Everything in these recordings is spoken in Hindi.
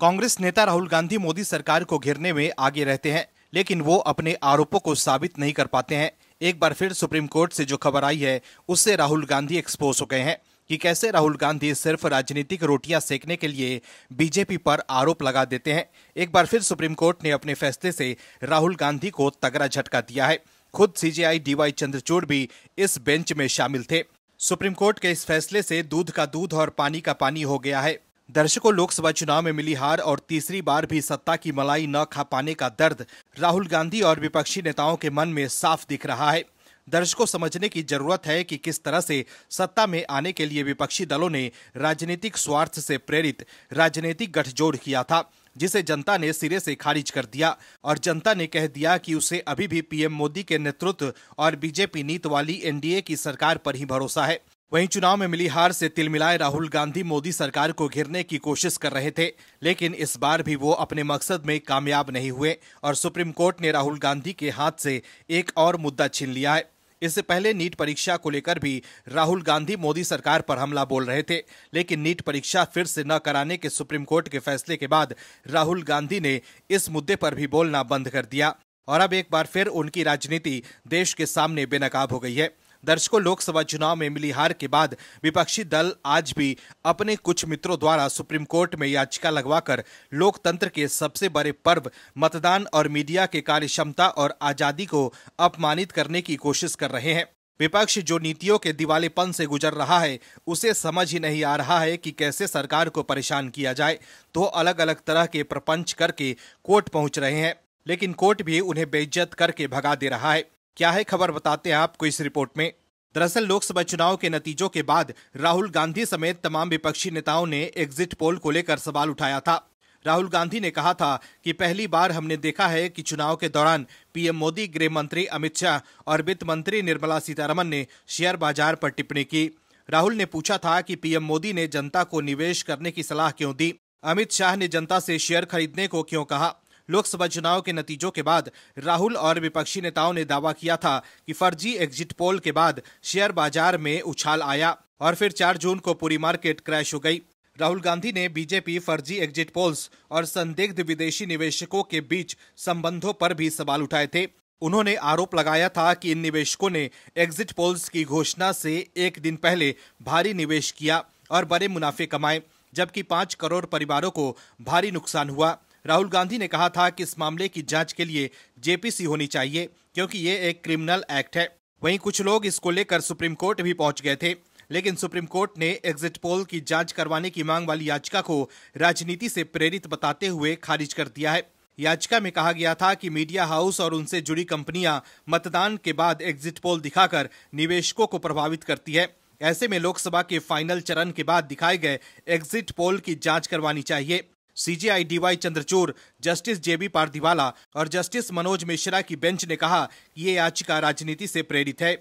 कांग्रेस नेता राहुल गांधी मोदी सरकार को घेरने में आगे रहते हैं लेकिन वो अपने आरोपों को साबित नहीं कर पाते हैं एक बार फिर सुप्रीम कोर्ट से जो खबर आई है उससे राहुल गांधी एक्सपोज हो गए हैं कि कैसे राहुल गांधी सिर्फ राजनीतिक रोटियां सेकने के लिए बीजेपी पर आरोप लगा देते हैं एक बार फिर सुप्रीम कोर्ट ने अपने फैसले से राहुल गांधी को तगड़ा झटका दिया है खुद सीजेआई डीवाई चंद्रचूड़ भी इस बेंच में शामिल थे सुप्रीम कोर्ट के इस फैसले से दूध का दूध और पानी का पानी हो गया है दर्शकों लोकसभा चुनाव में मिली हार और तीसरी बार भी सत्ता की मलाई न खा पाने का दर्द राहुल गांधी और विपक्षी नेताओं के मन में साफ दिख रहा है दर्शकों समझने की जरूरत है कि किस तरह से सत्ता में आने के लिए विपक्षी दलों ने राजनीतिक स्वार्थ से प्रेरित राजनीतिक गठजोड़ किया था जिसे जनता ने सिरे से खारिज कर दिया और जनता ने कह दिया कि उसे अभी भी पीएम मोदी के नेतृत्व और बीजेपी नीत वाली एनडीए की सरकार पर ही भरोसा है वहीं चुनाव में मिली हार से तिलमिलाए राहुल गांधी मोदी सरकार को घिरने की कोशिश कर रहे थे लेकिन इस बार भी वो अपने मकसद में कामयाब नहीं हुए और सुप्रीम कोर्ट ने राहुल गांधी के हाथ से एक और मुद्दा छीन लिया है इससे पहले नीट परीक्षा को लेकर भी राहुल गांधी मोदी सरकार पर हमला बोल रहे थे लेकिन नीट परीक्षा फिर से न कराने के सुप्रीम कोर्ट के फैसले के बाद राहुल गांधी ने इस मुद्दे पर भी बोलना बंद कर दिया और अब एक बार फिर उनकी राजनीति देश के सामने बेनकाब हो गई है दर्शकों लोकसभा चुनाव में मिली हार के बाद विपक्षी दल आज भी अपने कुछ मित्रों द्वारा सुप्रीम कोर्ट में याचिका लगवाकर लोकतंत्र के सबसे बड़े पर्व मतदान और मीडिया के कार्य क्षमता और आजादी को अपमानित करने की कोशिश कर रहे हैं विपक्ष जो नीतियों के दिवालेपन से गुजर रहा है उसे समझ ही नहीं आ रहा है कि कैसे सरकार को परेशान किया जाए तो अलग अलग तरह के प्रपंच करके कोर्ट पहुंच रहे हैं लेकिन कोर्ट भी उन्हें बेइज्जत करके भगा दे रहा है क्या है खबर बताते हैं आपको इस रिपोर्ट में दरअसल लोकसभा चुनाव के नतीजों के बाद राहुल गांधी समेत तमाम विपक्षी नेताओं ने एग्जिट पोल को लेकर सवाल उठाया था राहुल गांधी ने कहा था कि पहली बार हमने देखा है कि चुनाव के दौरान पीएम मोदी गृह मंत्री अमित शाह और वित्त मंत्री निर्मला सीतारमन ने शेयर बाजार पर टिप्पणी की राहुल ने पूछा था कि पीएम मोदी ने जनता को निवेश करने की सलाह क्यों दी अमित शाह ने जनता से शेयर खरीदने को क्यों कहा लोकसभा चुनाव के नतीजों के बाद राहुल और विपक्षी नेताओं ने दावा किया था कि फर्जी एग्जिट पोल के बाद शेयर बाजार में उछाल आया और फिर 4 जून को पूरी मार्केट क्रैश हो गई राहुल गांधी ने बीजेपी फर्जी एग्जिट पोल्स और संदिग्ध विदेशी निवेशकों के बीच संबंधों पर भी सवाल उठाए थे उन्होंने आरोप लगाया था कि इन निवेशकों ने एग्जिट पोल्स की घोषणा से एक दिन पहले भारी निवेश किया और बड़े मुनाफे कमाए जबकि पाँच करोड़ परिवारों को भारी नुकसान हुआ राहुल गांधी ने कहा था कि इस मामले की जांच के लिए जेपीसी होनी चाहिए क्योंकि ये एक क्रिमिनल एक्ट है वहीं कुछ लोग इसको लेकर सुप्रीम कोर्ट भी पहुंच गए थे लेकिन सुप्रीम कोर्ट ने एग्जिट पोल की जांच करवाने की मांग वाली याचिका को राजनीति से प्रेरित बताते हुए खारिज कर दिया है याचिका में कहा गया था कि मीडिया हाउस और उनसे जुड़ी कंपनियां मतदान के बाद एग्जिट पोल दिखाकर निवेशकों को प्रभावित करती है ऐसे में लोकसभा के फाइनल चरण के बाद दिखाए गए एग्जिट पोल की जांच करवानी चाहिए CJI DY Chandrachud justice JB Pardiwala और जस्टिस मनोज मिश्रा की बेंच ने कहा कि ये याचिका राजनीति से प्रेरित है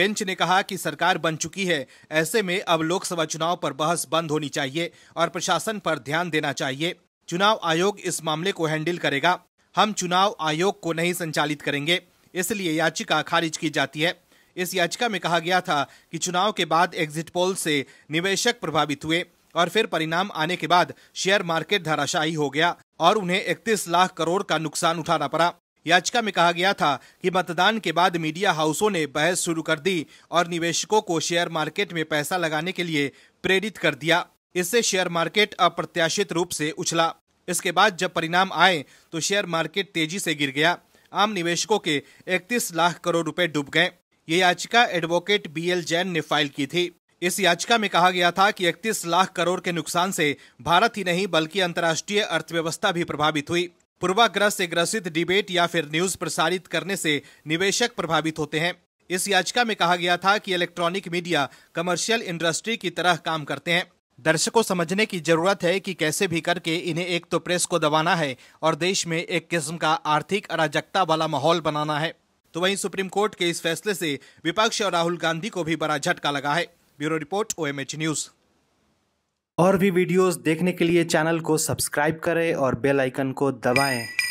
बेंच ने कहा कि सरकार बन चुकी है ऐसे में अब लोकसभा चुनाव पर बहस बंद होनी चाहिए और प्रशासन पर ध्यान देना चाहिए चुनाव आयोग इस मामले को हैंडल करेगा हम चुनाव आयोग को नहीं संचालित करेंगे इसलिए याचिका खारिज की जाती है इस याचिका में कहा गया था कि चुनाव के बाद एग्जिट पोल से निवेशक प्रभावित हुए और फिर परिणाम आने के बाद शेयर मार्केट धराशायी हो गया और उन्हें 31 लाख करोड़ का नुकसान उठाना पड़ा याचिका में कहा गया था कि मतदान के बाद मीडिया हाउसों ने बहस शुरू कर दी और निवेशकों को शेयर मार्केट में पैसा लगाने के लिए प्रेरित कर दिया इससे शेयर मार्केट अप्रत्याशित रूप से उछला इसके बाद जब परिणाम आए तो शेयर मार्केट तेजी से गिर गया आम निवेशकों के 31 लाख करोड़ रुपए डूब गए ये याचिका एडवोकेट बी एल जैन ने फाइल की थी इस याचिका में कहा गया था कि 31 लाख करोड़ के नुकसान से भारत ही नहीं बल्कि अंतर्राष्ट्रीय अर्थव्यवस्था भी प्रभावित हुई पूर्वाग्रह से ग्रसित डिबेट या फिर न्यूज प्रसारित करने से निवेशक प्रभावित होते हैं इस याचिका में कहा गया था कि इलेक्ट्रॉनिक मीडिया कमर्शियल इंडस्ट्री की तरह काम करते हैं दर्शकों समझने की जरूरत है कि कैसे भी करके इन्हें एक तो प्रेस को दबाना है और देश में एक किस्म का आर्थिक अराजकता वाला माहौल बनाना है तो वहीं सुप्रीम कोर्ट के इस फैसले से विपक्ष और राहुल गांधी को भी बड़ा झटका लगा है ब्यूरो रिपोर्ट ओ न्यूज़ और भी वीडियोस देखने के लिए चैनल को सब्सक्राइब करें और बेल आइकन को दबाएं